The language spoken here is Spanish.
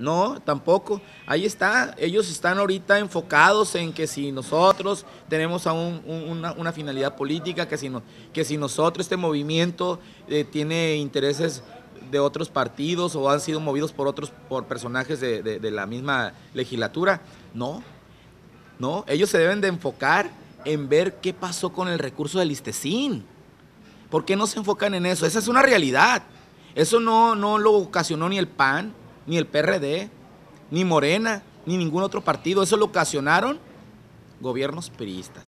No, tampoco. Ahí está. Ellos están ahorita enfocados en que si nosotros tenemos aún una, finalidad política, que si, que si nosotros este movimiento eh, tiene intereses de otros partidos o han sido movidos por otros por personajes de, la misma legislatura. No, no. Ellos se deben de enfocar en ver qué pasó con el recurso del Istecín. ¿Por qué no se enfocan en eso? Esa es una realidad. Eso no, no lo ocasionó ni el PAN, ni el PRD, ni Morena, ni ningún otro partido. Eso lo ocasionaron gobiernos peristas.